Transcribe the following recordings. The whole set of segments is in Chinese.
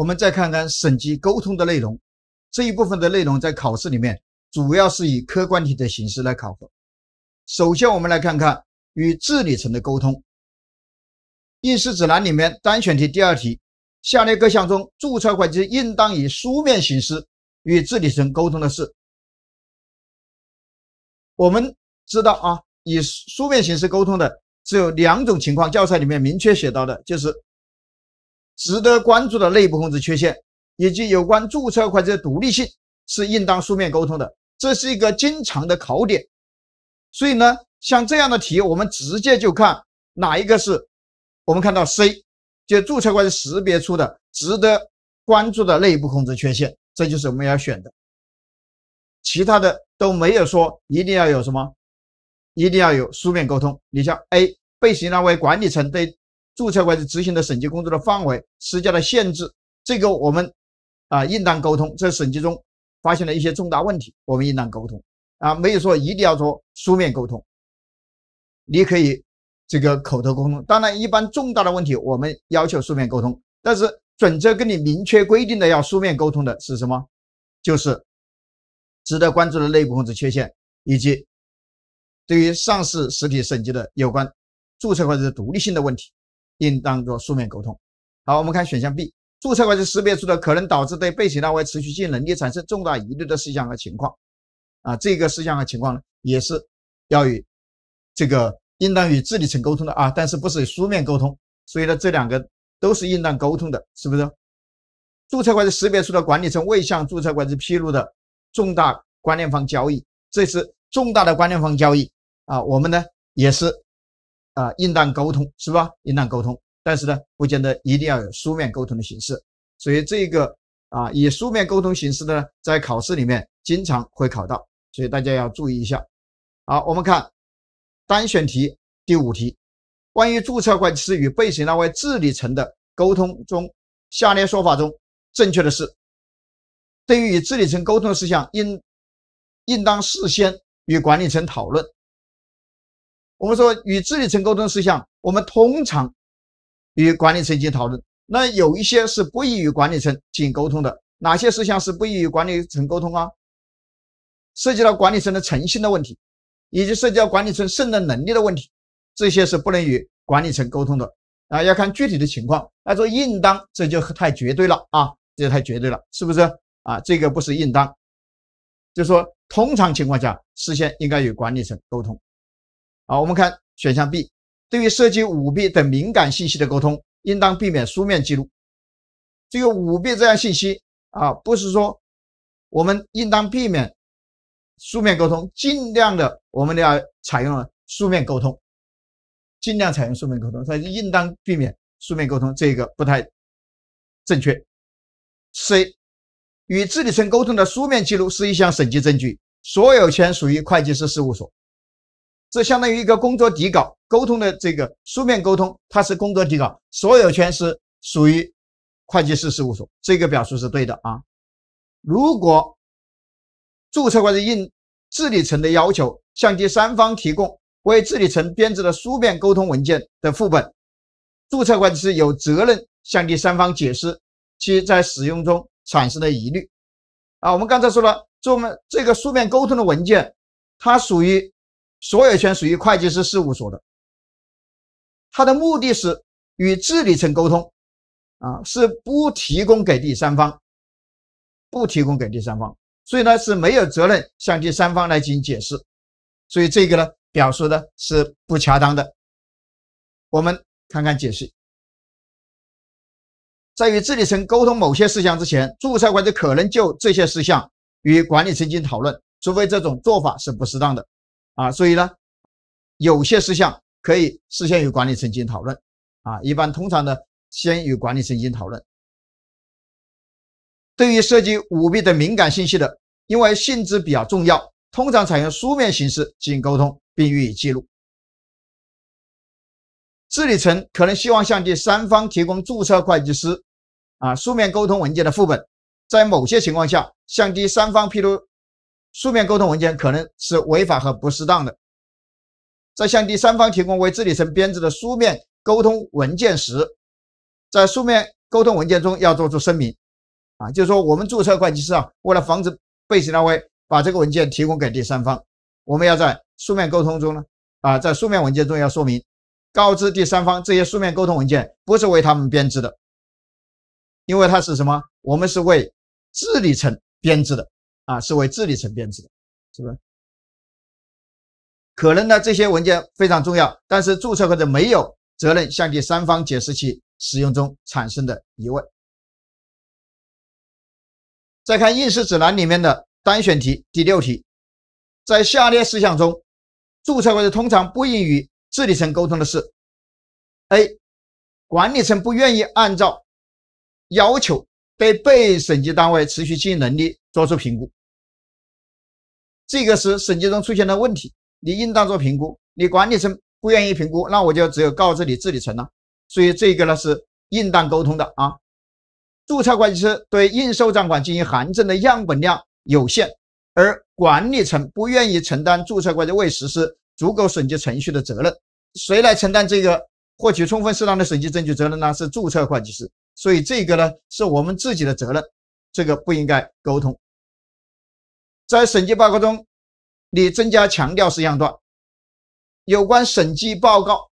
我们再看看审计沟通的内容，这一部分的内容在考试里面主要是以客观题的形式来考核。首先，我们来看看与治理层的沟通。应试指南里面单选题第二题，下列各项中，注册会计师应当以书面形式与治理层沟通的是？我们知道啊，以书面形式沟通的只有两种情况，教材里面明确写到的就是。值得关注的内部控制缺陷以及有关注册会计师独立性是应当书面沟通的，这是一个经常的考点。所以呢，像这样的题，我们直接就看哪一个是。我们看到 C，就注册会计师识别出的值得关注的内部控制缺陷，这就是我们要选的。其他的都没有说一定要有什么，一定要有书面沟通。你像 A，被询纳为管理层对。注册会计执行的审计工作的范围施加的限制，这个我们啊应当沟通。在审计中发现了一些重大问题，我们应当沟通啊，没有说一定要做书面沟通，你可以这个口头沟通。当然，一般重大的问题我们要求书面沟通。但是准则跟你明确规定的要书面沟通的是什么？就是值得关注的内部控制缺陷，以及对于上市实体审计的有关注册会计独立性的问题。应当做书面沟通。好，我们看选项 B，注册会计识别出的可能导致对被请单位持续经营能力产生重大疑虑的事项和情况，啊，这个事项和情况呢，也是要与这个应当与治理层沟通的啊，但是不是书面沟通？所以呢，这两个都是应当沟通的，是不是？注册会计识别出的管理层未向注册会计披露的重大关联方交易，这是重大的关联方交易啊，我们呢也是。啊，应当沟通是吧？应当沟通，但是呢，不见得一定要有书面沟通的形式。所以这个啊，以书面沟通形式的，在考试里面经常会考到，所以大家要注意一下。好，我们看单选题第五题，关于注册会计师与被审单位治理层的沟通中，下列说法中正确的是，对于与治理层沟通的事项，应应当事先与管理层讨论。我们说与治理层沟通事项，我们通常与管理层进行讨论。那有一些是不宜与管理层进行沟通的，哪些事项是不宜与管理层沟通啊？涉及到管理层的诚信的问题，以及涉及到管理层胜任能力的问题，这些是不能与管理层沟通的。啊，要看具体的情况。那说应当，这就太绝对了啊，这太绝对了，是不是啊？这个不是应当，就是说，通常情况下，事先应该与管理层沟通。好，我们看选项 B，对于涉及舞弊等敏感信息的沟通，应当避免书面记录。这个舞弊这样信息啊，不是说我们应当避免书面沟通，尽量的我们要采用书面沟通，尽量采用书面沟通。所以应当避免书面沟通，这个不太正确。C，与治理层沟通的书面记录是一项审计证据，所有权属于会计师事务所。这相当于一个工作底稿沟通的这个书面沟通，它是工作底稿，所有权是属于会计师事务所。这个表述是对的啊。如果注册会计师应治理层的要求向第三方提供为治理层编制的书面沟通文件的副本，注册会计师有责任向第三方解释其在使用中产生的疑虑。啊，我们刚才说了，这么这个书面沟通的文件，它属于。所有权属于会计师事务所的，他的目的是与治理层沟通，啊，是不提供给第三方，不提供给第三方，所以呢是没有责任向第三方来进行解释，所以这个呢表述呢是不恰当的。我们看看解释，在与治理层沟通某些事项之前，注册会计师可能就这些事项与管理层进行讨论，除非这种做法是不适当的。啊，所以呢，有些事项可以事先与管理层进行讨论啊，一般通常呢先与管理层进行讨论。对于涉及舞弊等敏感信息的，因为性质比较重要，通常采用书面形式进行沟通，并予以记录。治理层可能希望向第三方提供注册会计师啊书面沟通文件的副本，在某些情况下向第三方披露。书面沟通文件可能是违法和不适当的。在向第三方提供为治理层编制的书面沟通文件时，在书面沟通文件中要做出声明，啊，就是说我们注册会计师啊，为了防止被其他单位把这个文件提供给第三方，我们要在书面沟通中呢，啊，在书面文件中要说明，告知第三方这些书面沟通文件不是为他们编制的，因为它是什么？我们是为治理层编制的。啊，是为治理层编制的，是吧？可能呢，这些文件非常重要，但是注册或者没有责任向第三方解释其使用中产生的疑问。再看应试指南里面的单选题第六题，在下列事项中，注册或者通常不应与治理层沟通的是：A. 管理层不愿意按照要求对被审计单位持续经营能力作出评估。这个是审计中出现的问题，你应当做评估。你管理层不愿意评估，那我就只有告知你治理层了。所以这个呢是应当沟通的啊。注册会计师对应收账款进行函证的样本量有限，而管理层不愿意承担注册会计未实施足够审计程序的责任，谁来承担这个获取充分适当的审计证据责任呢？是注册会计师。所以这个呢是我们自己的责任，这个不应该沟通。在审计报告中，你增加强调事项段。有关审计报告，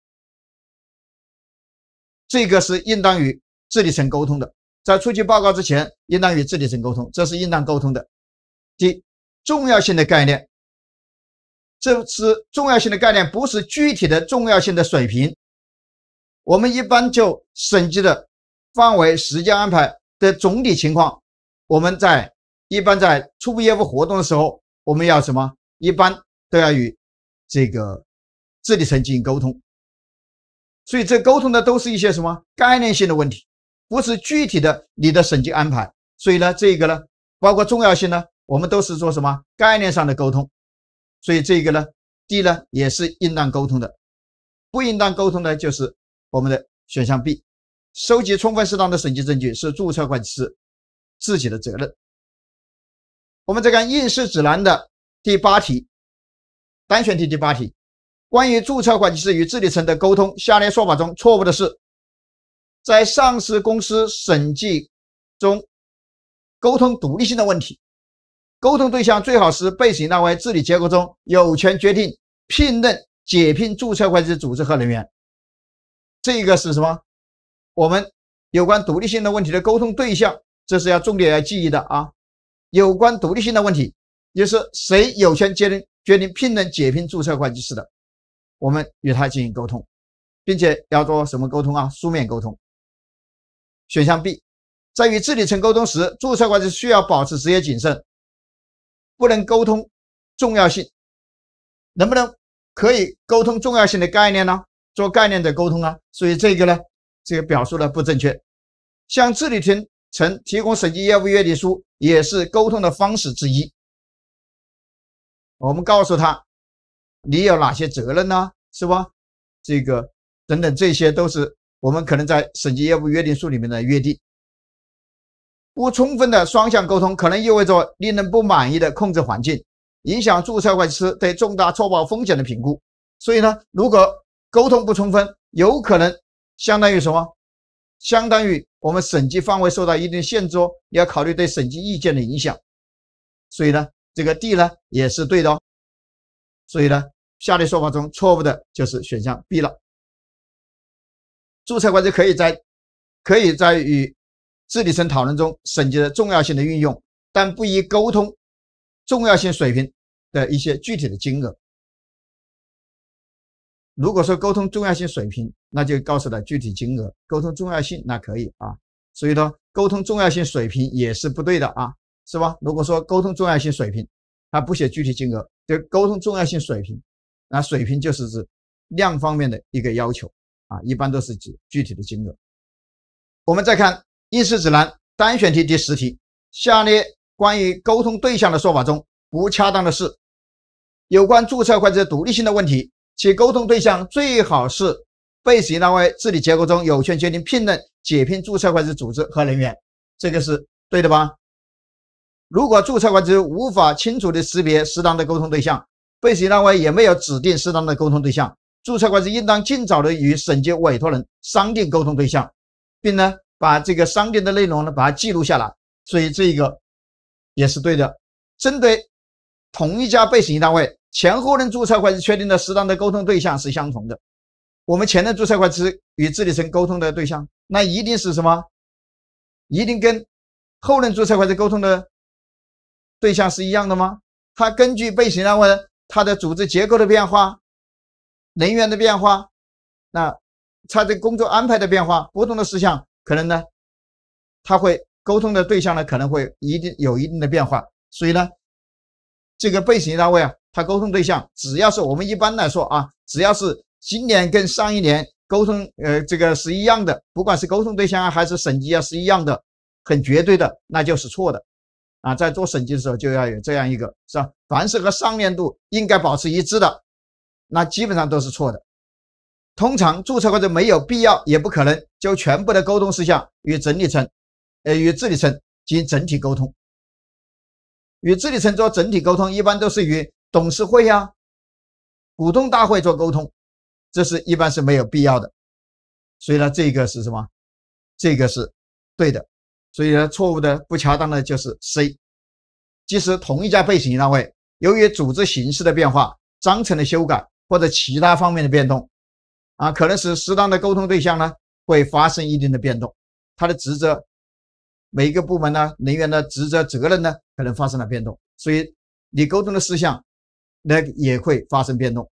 这个是应当与治理层沟通的。在出具报告之前，应当与治理层沟通，这是应当沟通的。第重要性的概念，这是重要性的概念，不是具体的重要性的水平。我们一般就审计的范围、时间安排的总体情况，我们在。一般在初步业务活动的时候，我们要什么？一般都要与这个治理层进行沟通。所以这沟通的都是一些什么概念性的问题，不是具体的你的审计安排。所以呢，这个呢，包括重要性呢，我们都是做什么概念上的沟通。所以这个呢，D 呢也是应当沟通的。不应当沟通的就是我们的选项 B，收集充分适当的审计证据是注册会计师自己的责任。我们再看应试指南的第八题，单选题第八题，关于注册会计师与治理层的沟通，下列说法中错误的是，在上市公司审计中，沟通独立性的问题，沟通对象最好是被审计单位治理结构中有权决定聘任、解聘注册会计师组织和人员。这个是什么？我们有关独立性的问题的沟通对象，这是要重点要记忆的啊。有关独立性的问题，就是谁有权决定决定聘任、解聘注册会计师的？我们与他进行沟通，并且要做什么沟通啊？书面沟通。选项 B，在与治理层沟通时，注册会计需要保持职业谨慎，不能沟通重要性，能不能可以沟通重要性的概念呢？做概念的沟通啊？所以这个呢，这个表述呢不正确，向治理层。曾提供审计业务约定书也是沟通的方式之一。我们告诉他，你有哪些责任呢？是吧？这个等等，这些都是我们可能在审计业务约定书里面的约定。不充分的双向沟通可能意味着令人不满意的控制环境，影响注册会计师对重大错报风险的评估。所以呢，如果沟通不充分，有可能相当于什么？相当于我们审计范围受到一定限制，哦，你要考虑对审计意见的影响，所以呢，这个 D 呢也是对的哦。所以呢，下列说法中错误的就是选项 B 了。注册会计师可以在可以在与治理层讨论中审计的重要性的运用，但不宜沟通重要性水平的一些具体的金额。如果说沟通重要性水平，那就告诉他具体金额，沟通重要性那可以啊，所以说沟通重要性水平也是不对的啊，是吧？如果说沟通重要性水平，他不写具体金额，就沟通重要性水平，那水平就是指量方面的一个要求啊，一般都是指具体的金额。我们再看应试指南单选题第十题，下列关于沟通对象的说法中不恰当的是，有关注册会计独立性的问题，其沟通对象最好是。被审计单位治理结构中有权决定聘任、解聘注册会计师组织和人员，这个是对的吧？如果注册会计师无法清楚的识别适当的沟通对象，被审计单位也没有指定适当的沟通对象，注册会计师应当尽早的与审计委托人商定沟通对象，并呢把这个商定的内容呢把它记录下来。所以这个也是对的。针对同一家被审计单位，前后任注册会计师确定的适当的沟通对象是相同的。我们前任注册会计师与治理层沟通的对象，那一定是什么？一定跟后任注册会计师沟通的对象是一样的吗？他根据被审计单位它的组织结构的变化、人员的变化，那他的工作安排的变化、沟通的事项，可能呢，他会沟通的对象呢，可能会一定有一定的变化。所以呢，这个被审计单位啊，他沟通对象，只要是我们一般来说啊，只要是。今年跟上一年沟通，呃，这个是一样的，不管是沟通对象啊，还是审计啊，是一样的，很绝对的，那就是错的，啊，在做审计的时候就要有这样一个是吧？凡是和上年度应该保持一致的，那基本上都是错的。通常注册或者没有必要也不可能就全部的沟通事项与整理层，呃，与治理层进行整体沟通，与治理层做整体沟通，一般都是与董事会呀、股东大会做沟通。这是一般是没有必要的，所以呢，这个是什么？这个是对的。所以呢，错误的、不恰当的，就是 C。即使同一家被景单位，由于组织形式的变化、章程的修改或者其他方面的变动，啊，可能是适当的沟通对象呢，会发生一定的变动。他的职责，每一个部门呢，人员的职责责任呢，可能发生了变动，所以你沟通的事项，那也会发生变动。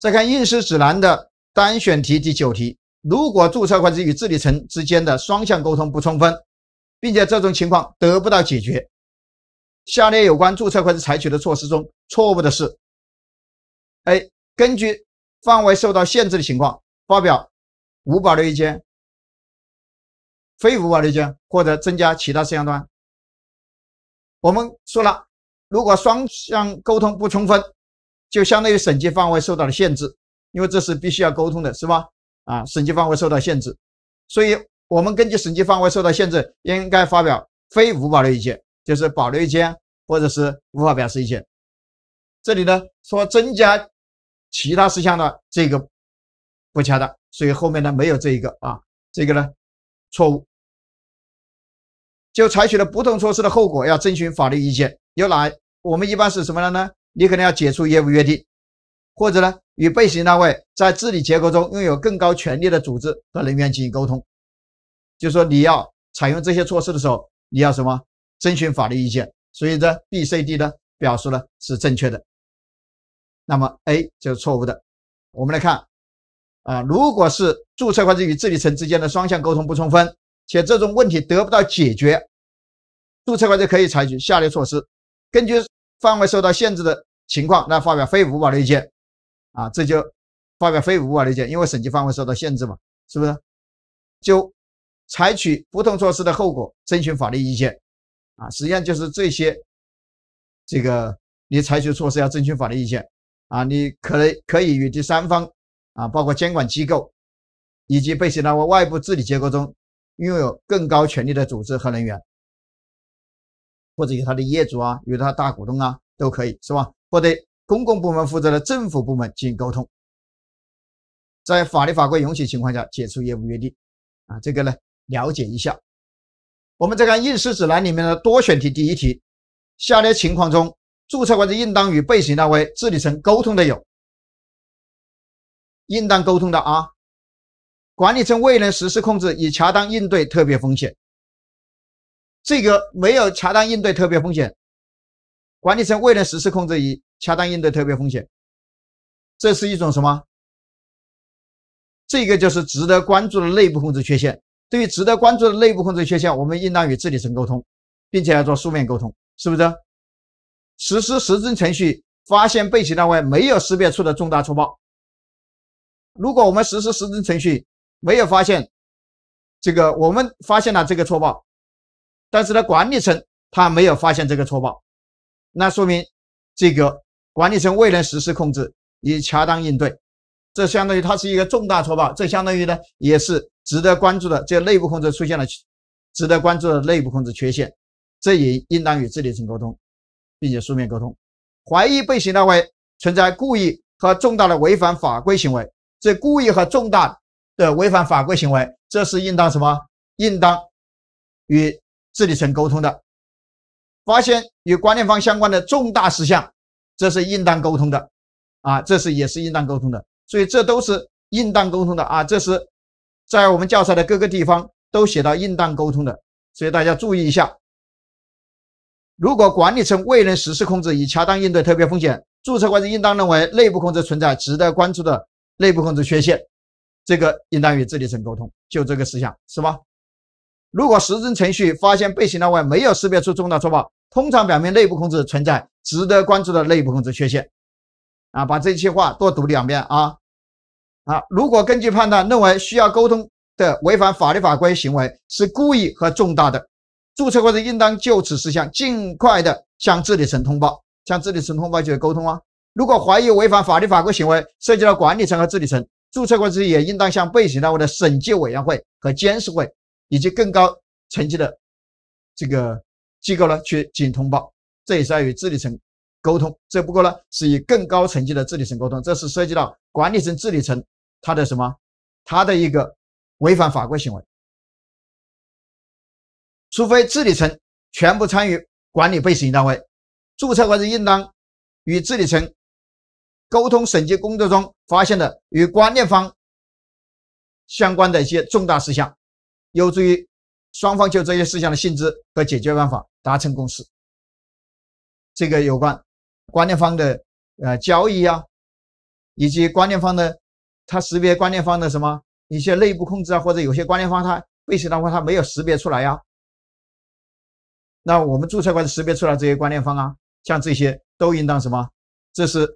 再看应试指南的单选题第九题：如果注册会计师与治理层之间的双向沟通不充分，并且这种情况得不到解决，下列有关注册会计师采取的措施中，错误的是？A. 根据范围受到限制的情况，发表无保留意见、非无保留意见或者增加其他事项端。我们说了，如果双向沟通不充分。就相当于审计范围受到了限制，因为这是必须要沟通的，是吧？啊，审计范围受到限制，所以我们根据审计范围受到限制，应该发表非无保留意见，就是保留意见或者是无法表示意见。这里呢说增加其他事项的这个不恰当，所以后面呢没有这一个啊，这个呢错误。就采取了不同措施的后果要遵循法律意见，有哪？我们一般是什么了呢？你可能要解除业务约定，或者呢，与被行单位在治理结构中拥有更高权力的组织和人员进行沟通。就说你要采用这些措施的时候，你要什么？征询法律意见。所以呢，B、C、D 呢表述呢是正确的，那么 A 就是错误的。我们来看，啊，如果是注册会计与治理层之间的双向沟通不充分，且这种问题得不到解决，注册会计可以采取下列措施：根据范围受到限制的。情况，那发表非无保的意见啊，这就发表非无保的意见，因为审计范围受到限制嘛，是不是？就采取不同措施的后果，征询法律意见啊，实际上就是这些。这个你采取措施要征询法律意见啊，你可能可以与第三方啊，包括监管机构以及被其他外部治理结构中拥有更高权力的组织和人员，或者有他的业主啊，有他大股东啊。都可以是吧？或对公共部门负责的政府部门进行沟通，在法律法规允许情况下解除业务约定啊。这个呢，了解一下。我们再看应试指南里面的多选题第一题：下列情况中，注册会计应当与被审计单位治理层沟通的有？应当沟通的啊，管理层未能实施控制以恰当应对特别风险。这个没有恰当应对特别风险。管理层未能实施控制以恰当应对特别风险，这是一种什么？这个就是值得关注的内部控制缺陷。对于值得关注的内部控制缺陷，我们应当与治理层沟通，并且要做书面沟通，是不是？实施实证程序发现被审单位没有识别出的重大错报。如果我们实施实证程序没有发现这个，我们发现了这个错报，但是呢，管理层他没有发现这个错报。那说明这个管理层未能实施控制以恰当应对，这相当于它是一个重大错报。这相当于呢，也是值得关注的。这内部控制出现了值得关注的内部控制缺陷，这也应当与治理层沟通，并且书面沟通。怀疑被行计单位存在故意和重大的违反法规行为，这故意和重大的违反法规行为，这是应当什么？应当与治理层沟通的。发现与关联方相关的重大事项，这是应当沟通的，啊，这是也是应当沟通的，所以这都是应当沟通的啊，这是在我们教材的各个地方都写到应当沟通的，所以大家注意一下。如果管理层未能实施控制以恰当应对特别风险，注册会计应当认为内部控制存在值得关注的内部控制缺陷，这个应当与治理层沟通，就这个事项是吧？如果实证程序发现被行单位没有识别出重大错报，通常表明内部控制存在值得关注的内部控制缺陷，啊，把这些话多读两遍啊，啊，如果根据判断认为需要沟通的违反法律法规行为是故意和重大的，注册会计师应当就此事项尽快的向治理层通报，向治理层通报就是沟通啊。如果怀疑违反法律法规行为涉及到管理层和治理层，注册会计师也应当向被审计单位的审计委员会和监事会以及更高层级的这个。机构呢去进行通报，这也是要与治理层沟通，这不过呢是以更高层级的治理层沟通，这是涉及到管理层、治理层他的什么，他的一个违反法规行为，除非治理层全部参与管理被审计单位注册或者应当与治理层沟通审计工作中发现的与关联方相关的一些重大事项，有助于。双方就这些事项的性质和解决办法达成共识。这个有关关联方的呃交易啊，以及关联方的他识别关联方的什么一些内部控制啊，或者有些关联方他为什么他没有识别出来呀？那我们注册会识别出来这些关联方啊，像这些都应当什么？这是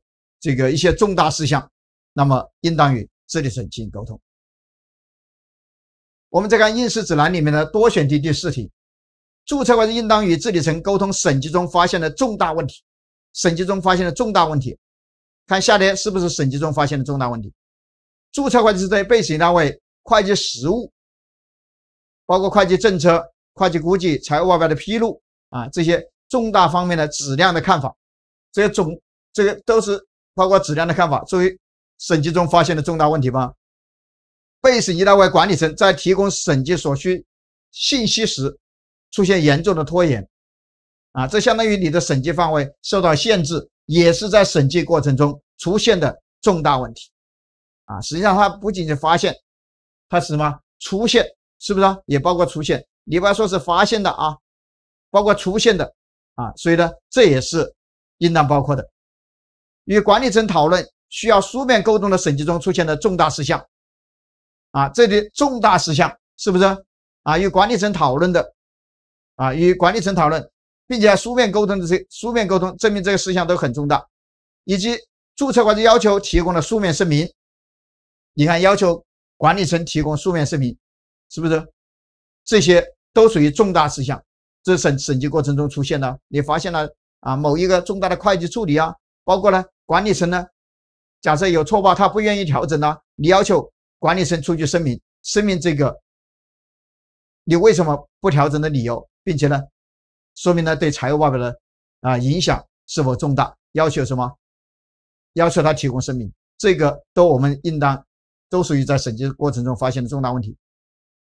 这个一些重大事项，那么应当与治理层进行沟通。我们再看应试指南里面的多选题第四题，注册会计师应当与治理层沟通审计中发现的重大问题。审计中发现的重大问题，看下列是不是审计中发现的重大问题？注册会计师对被审计单位会计实务，包括会计政策、会计估计、财务报表的披露啊这些重大方面的质量的看法，这些总这些都是包括质量的看法，作为审计中发现的重大问题吗？被审计单位管理层在提供审计所需信息时出现严重的拖延，啊，这相当于你的审计范围受到限制，也是在审计过程中出现的重大问题，啊，实际上它不仅仅是发现，它是什么出现，是不是？啊？也包括出现，你不要说是发现的啊，包括出现的啊，所以呢，这也是应当包括的。与管理层讨论需要书面沟通的审计中出现的重大事项。啊，这里重大事项是不是啊？与管理层讨论的，啊，与管理层讨论，并且书面沟通的这些书面沟通，证明这个事项都很重大，以及注册管理要求提供的书面声明，你看要求管理层提供书面声明，是不是？这些都属于重大事项。这审审计过程中出现了，你发现了啊，某一个重大的会计处理啊，包括呢管理层呢，假设有错报，他不愿意调整呢，你要求。管理层出具声明，声明这个你为什么不调整的理由，并且呢，说明呢对财务报表的啊影响是否重大？要求什么？要求他提供声明。这个都我们应当都属于在审计过程中发现的重大问题，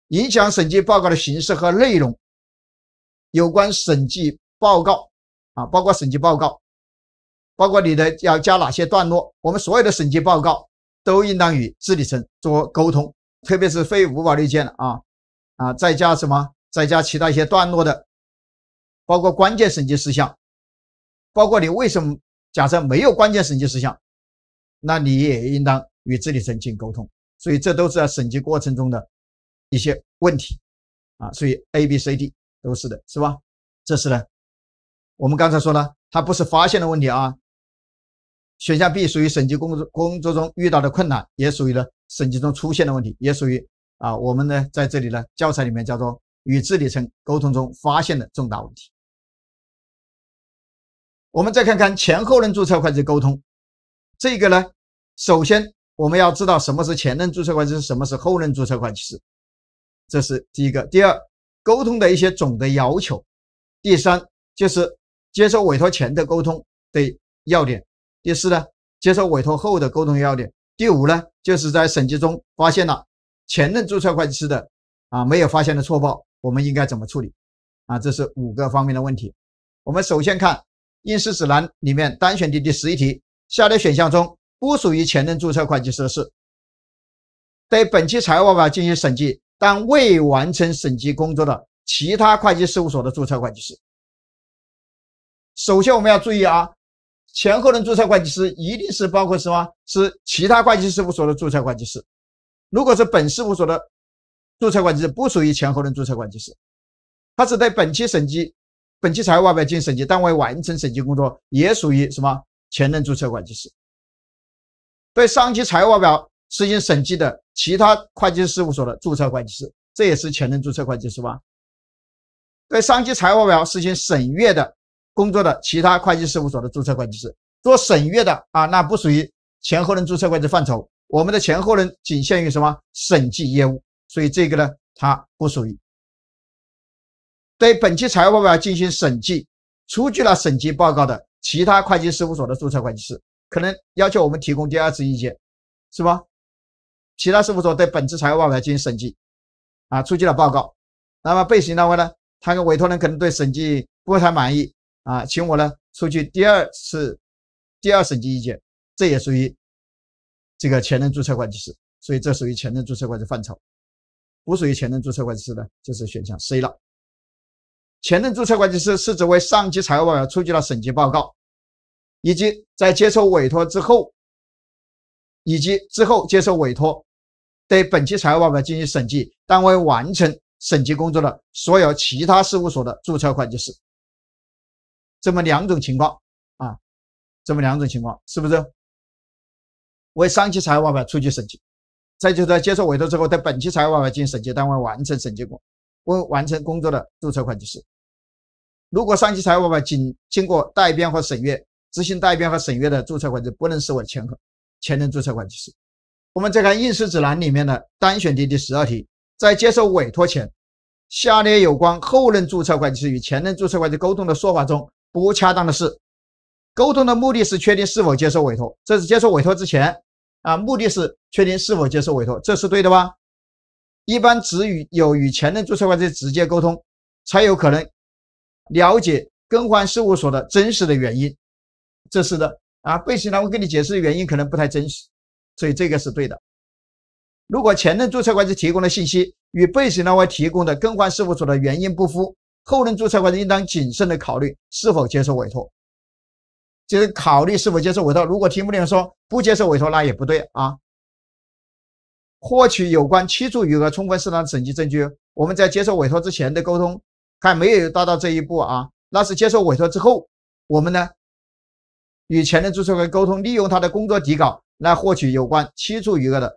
影响审计报告的形式和内容。有关审计报告啊，包括审计报告，包括你的要加哪些段落？我们所有的审计报告。都应当与治理层做沟通，特别是非五把六件啊啊，再加什么？再加其他一些段落的，包括关键审计事项，包括你为什么假设没有关键审计事项，那你也应当与治理层进行沟通。所以这都是在审计过程中的一些问题啊。所以 A、B、C、D 都是的，是吧？这是呢，我们刚才说了，它不是发现的问题啊。选项 B 属于审计工作工作中遇到的困难，也属于呢审计中出现的问题，也属于啊我们呢在这里呢教材里面叫做与治理层沟通中发现的重大问题。我们再看看前后任注册会计师沟通，这个呢首先我们要知道什么是前任注册会计师，什么是后任注册会计师，这是第一个。第二，沟通的一些总的要求。第三，就是接受委托前的沟通的要点。第四呢，接受委托后的沟通要点。第五呢，就是在审计中发现了前任注册会计师的啊没有发现的错报，我们应该怎么处理？啊，这是五个方面的问题。我们首先看应试指南里面单选题第十一题：下列选项中不属于前任注册会计师的是，对本期财务报表进行审计但未完成审计工作的其他会计事务所的注册会计师。首先我们要注意啊。前后轮注册会计师一定是包括什么？是其他会计事务所的注册会计师。如果是本事务所的注册会计师，不属于前后轮注册会计师。他是在本期审计本期财务报表进行审计单位完成审计工作，也属于什么？前任注册会计师。对上级财务报表实行审计的其他会计事务所的注册会计师，这也是前任注册会计师吧？对上级财务报表实行审阅的。工作的其他会计事务所的注册会计师做审阅的啊，那不属于前后轮注册会计范畴。我们的前后轮仅限于什么审计业务，所以这个呢，它不属于对本期财务报表进行审计、出具了审计报告的其他会计事务所的注册会计师，可能要求我们提供第二次意见，是吧？其他事务所对本次财务报表进行审计啊，出具了报告，那么被审计单位呢，他跟委托人可能对审计不太满意。啊，请我呢出具第二次第二审计意见，这也属于这个前任注册会计师，所以这属于前任注册会计师范畴。不属于前任注册会计师的，就是选项 C 了。前任注册会计师是指为上级财务报表出具了审计报告，以及在接受委托之后，以及之后接受委托对本期财务报表进行审计但未完成审计工作的所有其他事务所的注册会计师。这么两种情况，啊，这么两种情况是不是？为上期财务报表出具审计，再就是接受委托之后在本期财务报表进行审计单位完成审计工，未完成工作的注册会计师。如果上期财务报表仅经过代编和审阅，执行代编和审阅的注册会计不能视为前科前任注册会计师。我们再看应试指南里面的单选题第十二题，在接受委托前，下列有关后任注册会计师与前任注册会计沟通的说法中，不恰当的是，沟通的目的是确定是否接受委托，这是接受委托之前啊，目的是确定是否接受委托，这是对的吧？一般只与有与前任注册会计直接沟通，才有可能了解更换事务所的真实的原因，这是的啊。被审计单位给你解释的原因可能不太真实，所以这个是对的。如果前任注册会计提供的信息与被审计单位提供的更换事务所的原因不符。后任注册会计师应当谨慎地考虑是否接受委托，就是考虑是否接受委托。如果题目里说不接受委托，那也不对啊。获取有关期初余额充分适当的审计证据，我们在接受委托之前的沟通还没有达到这一步啊。那是接受委托之后，我们呢与前任注册会沟通，利用他的工作底稿来获取有关期初余额的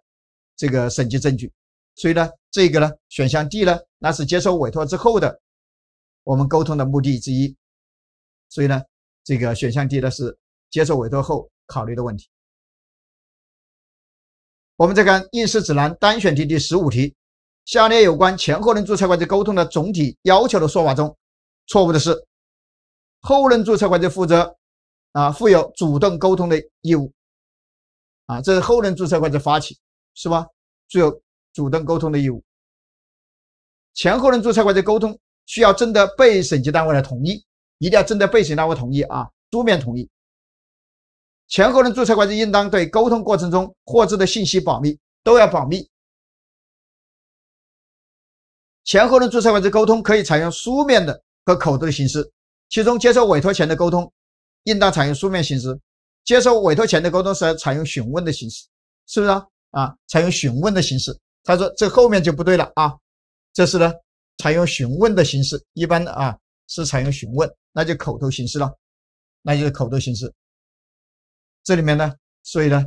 这个审计证据。所以呢，这个呢，选项 D 呢，那是接受委托之后的。我们沟通的目的之一，所以呢，这个选项 D 的是接受委托后考虑的问题。我们再看应试指南单选题第十五题：下列有关前后任注册会计沟通的总体要求的说法中，错误的是，后任注册会计负责啊，负有主动沟通的义务啊，这是后任注册会计发起是吧？具有主动沟通的义务。前后任注册会计沟通。需要征得被审计单位的同意，一定要征得被审计单位同意啊，书面同意。前后轮注册会计应当对沟通过程中获知的信息保密，都要保密。前后轮注册会计沟通可以采用书面的和口头的形式，其中接受委托前的沟通应当采用书面形式，接受委托前的沟通时采用询问的形式，是不是啊？啊，采用询问的形式。他说这后面就不对了啊，这是呢。采用询问的形式，一般啊是采用询问，那就口头形式了，那就口头形式。这里面呢，所以呢，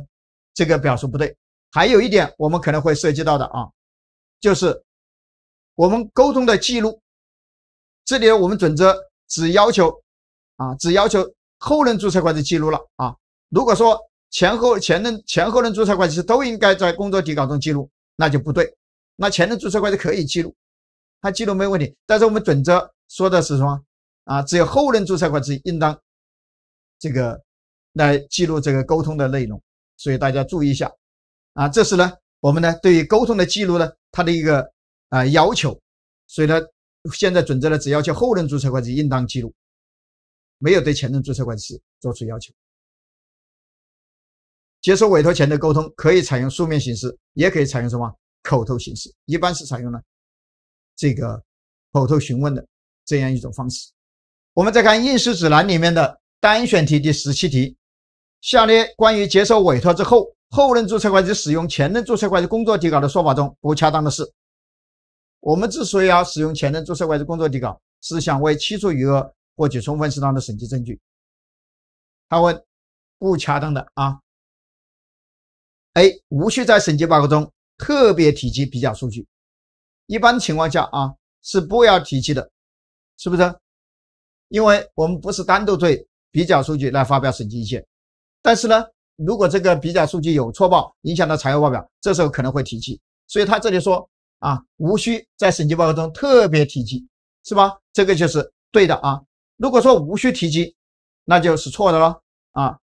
这个表述不对。还有一点，我们可能会涉及到的啊，就是我们沟通的记录。这里我们准则只要求啊，只要求后任注册会计师记录了啊。如果说前后前任前后任注册会计师都应该在工作底稿中记录，那就不对。那前任注册会计师可以记录。他记录没问题，但是我们准则说的是什么啊？只有后任注册会计师应当这个来记录这个沟通的内容，所以大家注意一下啊。这是呢，我们呢对于沟通的记录呢它的一个啊要求，所以呢现在准则呢只要求后任注册会计师应当记录，没有对前任注册会计师做出要求。接受委托前的沟通可以采用书面形式，也可以采用什么口头形式，一般是采用呢？这个口头询问的这样一种方式。我们再看应试指南里面的单选题第十七题：下列关于接受委托之后，后任注册会计师使用前任注册会计工作底稿的说法中，不恰当的是？我们之所以要使用前任注册会计工作底稿，是想为期初余额获取充分适当的审计证据。他问不恰当的啊？A 无需在审计报告中特别提及比较数据。一般情况下啊，是不要提及的，是不是？因为我们不是单独对比较数据来发表审计意见。但是呢，如果这个比较数据有错报，影响到财务报表，这时候可能会提及。所以他这里说啊，无需在审计报告中特别提及，是吧？这个就是对的啊。如果说无需提及，那就是错的了啊。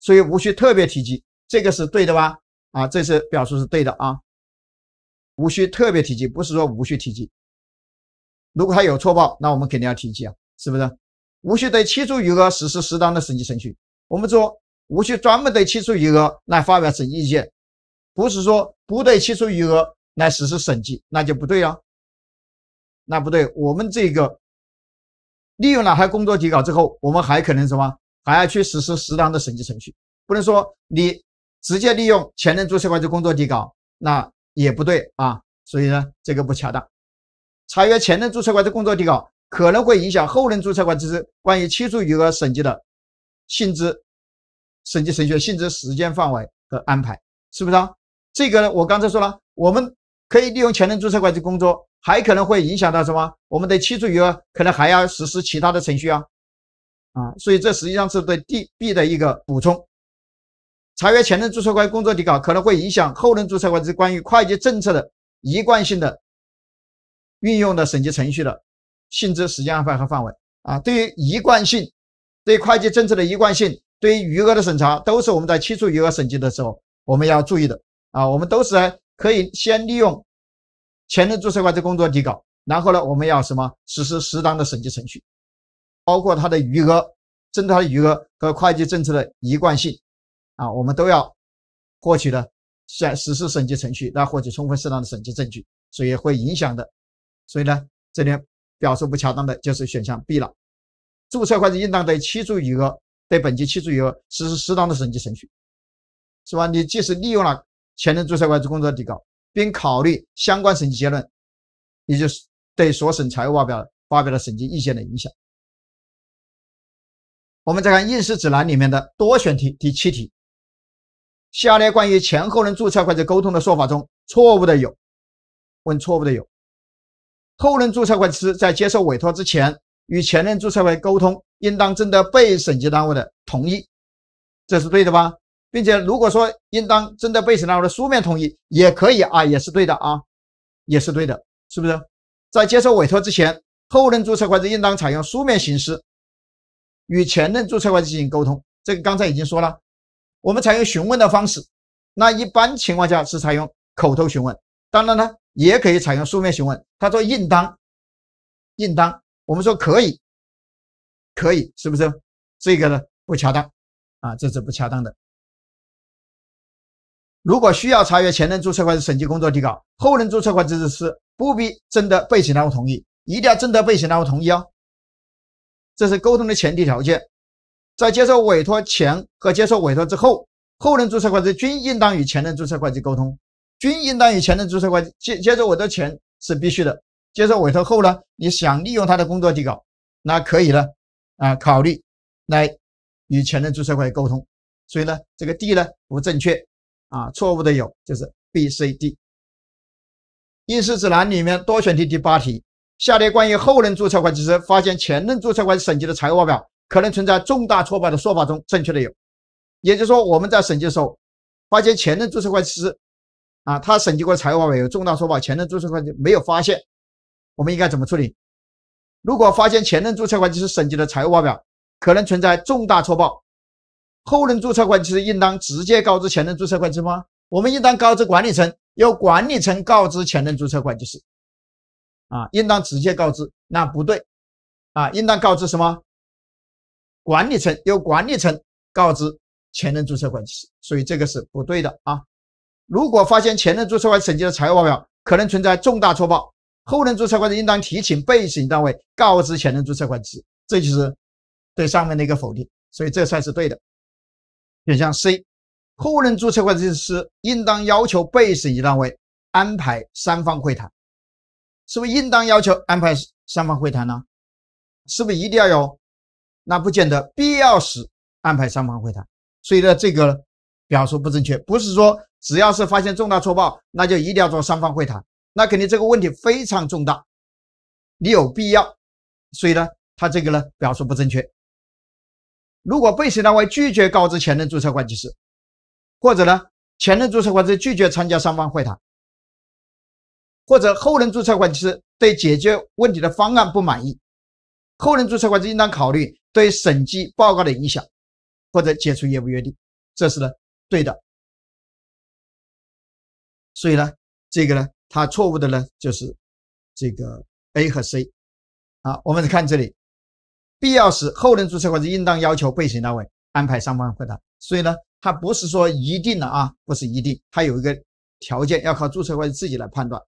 所以无需特别提及，这个是对的吧？啊，这是表述是对的啊。无需特别提及，不是说无需提及。如果他有错报，那我们肯定要提及啊，是不是？无需对期初余额实施适当的审计程序。我们说无需专门对期初余额来发表审计意见，不是说不对期初余额来实施审计，那就不对啊。那不对，我们这个利用了还工作底稿之后，我们还可能什么？还要去实施适当的审计程序，不能说你直接利用前任注册会计工作底稿，那。也不对啊，所以呢，这个不恰当。查阅前任注册会计师工作底稿，可能会影响后任注册会计师关于期初余额审计的性质、审计程序的性质、时间、范围的安排，是不是啊？这个呢，我刚才说了，我们可以利用前任注册会计工作，还可能会影响到什么？我们的期初余额可能还要实施其他的程序啊，啊，所以这实际上是对 D、B 的一个补充。查阅前任注册会计工作底稿，可能会影响后任注册会计关于会计政策的一贯性的运用的审计程序的性质、时间安排和范围啊。对于一贯性，对会计政策的一贯性，对于余额的审查，都是我们在期初余额审计的时候我们要注意的啊。我们都是可以先利用前任注册会计工作底稿，然后呢，我们要什么实施适当的审计程序，包括它的余额、针对它的余额和会计政策的一贯性。啊，我们都要获取的，像实施审计程序那获取充分适当的审计证据，所以会影响的。所以呢，这里表述不恰当的就是选项 B 了。注册会计应当对期初余额、对本期期初余额实施适当的审计程序，是吧？你即使利用了前任注册会计工作的底稿，并考虑相关审计结论，也就是对所审财务报表发表的审计意见的影响。我们再看应试指南里面的多选题第七题。下列关于前后任注册会计师沟通的说法中，错误的有，问错误的有，后任注册会计师在接受委托之前与前任注册会沟通，应当征得被审计单位的同意，这是对的吧？并且如果说应当征得被审计单位的书面同意，也可以啊，也是对的啊，也是对的，是不是？在接受委托之前，后任注册会计应当采用书面形式与前任注册会计进行沟通，这个刚才已经说了。我们采用询问的方式，那一般情况下是采用口头询问，当然呢，也可以采用书面询问。他说应当，应当，我们说可以，可以，是不是？这个呢，不恰当啊，这是不恰当的。如果需要查阅前任注册会计师审计工作底稿，后任注册会计师是不必征得被审单位同意，一定要征得被审单位同意哦。这是沟通的前提条件。在接受委托前和接受委托之后，后任注册会计均应当与前任注册会计沟通，均应当与前任注册会计接接受委托前是必须的。接受委托后呢，你想利用他的工作底稿，那可以呢，啊，考虑来与前任注册会计沟通。所以呢，这个 D 呢不正确啊，错误的有就是 B、C、D。应试指南里面多选题第八题，下列关于后任注册会计师发现前任注册会计审计的财务报表。可能存在重大错报的说法中，正确的有，也就是说，我们在审计时候发现前任注册会计师啊，他审计过财务报表有重大错报，前任注册会计没有发现，我们应该怎么处理？如果发现前任注册会计师审计的财务报表可能存在重大错报，后任注册会计师应当直接告知前任注册会计师吗？我们应当告知管理层，由管理层告知前任注册会计师，啊，应当直接告知？那不对，啊，应当告知什么？管理层由管理层告知前任注册会计师，所以这个是不对的啊。如果发现前任注册会计师的财务报表可能存在重大错报，后任注册会计师应当提请被审计单位告知前任注册会计师，这就是对上面的一个否定。所以这才算是对的。选项 C，后任注册会计师应当要求被审计单位安排三方会谈，是不是应当要求安排三方会谈呢？是不是一定要有？那不见得，必要时安排三方会谈。所以呢，这个表述不正确，不是说只要是发现重大错报，那就一定要做三方会谈。那肯定这个问题非常重大，你有必要。所以呢，他这个呢表述不正确。如果被审单位拒绝告知前任注册会计师，或者呢前任注册会计师拒绝参加三方会谈，或者后任注册会计师对解决问题的方案不满意，后任注册会计师应当考虑。对审计报告的影响，或者解除业务约定，这是呢对的。所以呢，这个呢，它错误的呢，就是这个 A 和 C 啊。我们看这里，必要时，后任注册会计师应当要求被审单位安排上方会谈。所以呢，它不是说一定的啊，不是一定，它有一个条件，要靠注册会计师自己来判断。